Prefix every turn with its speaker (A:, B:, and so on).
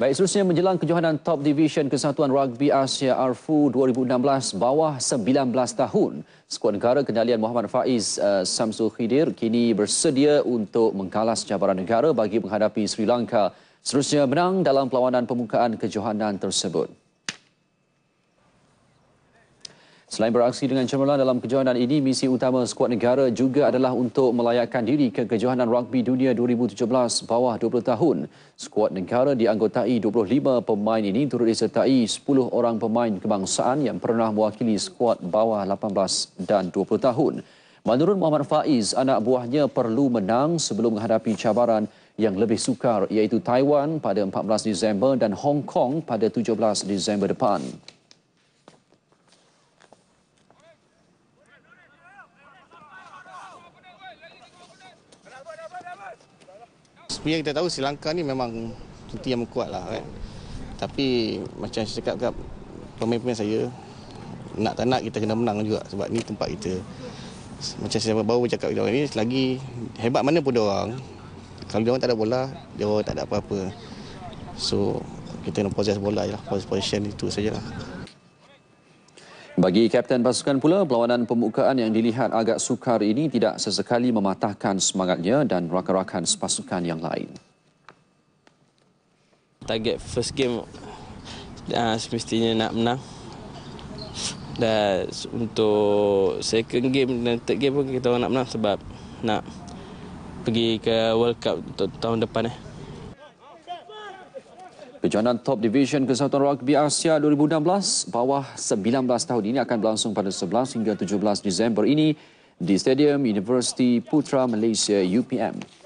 A: Baik, seterusnya menjelang kejohanan Top Division Kesatuan Rugby Asia ARFU 2016 bawah 19 tahun, skuad negara kendalian Muhammad Faiz uh, eh, Samsul Khidir kini bersedia untuk mengkalas cabaran negara bagi menghadapi Sri Lanka seterusnya menang dalam perlawanan pembukaan kejohanan tersebut. Selain beraksi dengan cemerlang dalam kejohanan ini, misi utama skuad negara juga adalah untuk melayakkan diri ke kejohanan rugby dunia 2017 bawah 20 tahun. Skuad negara dianggotai 25 pemain ini turut disertai 10 orang pemain kebangsaan yang pernah mewakili skuad bawah 18 dan 20 tahun. Menurut Muhammad Faiz, anak buahnya perlu menang sebelum menghadapi cabaran yang lebih sukar iaitu Taiwan pada 14 Disember dan Hong Kong pada 17 Disember depan.
B: sebenarnya kita tahu Sri Lanka ni memang bukti yang kuat lah kan. Tapi macam saya cakap kat pemain-pemain saya, nak tak nak kita kena menang juga sebab ni tempat kita. Macam saya baru cakap dengan orang ni, selagi hebat mana pun orang, kalau dia orang tak ada bola, dia orang tak ada apa-apa. So kita kena possess bola je lah, possession itu sajalah. lah.
A: Bagi Kapten Pasukan pula, perlawanan pembukaan yang dilihat agak sukar ini tidak sesekali mematahkan semangatnya dan rakan-rakan sepasukan yang lain.
C: Target first game uh, semestinya nak menang. Dan untuk second game dan third game pun kita nak menang sebab nak pergi ke World Cup tahun depan. Eh.
A: Kejohanan Top Division Kesatuan Rugby Asia 2016 bawah 19 tahun ini akan berlangsung pada 11 hingga 17 Disember ini di Stadium University Putra Malaysia UPM.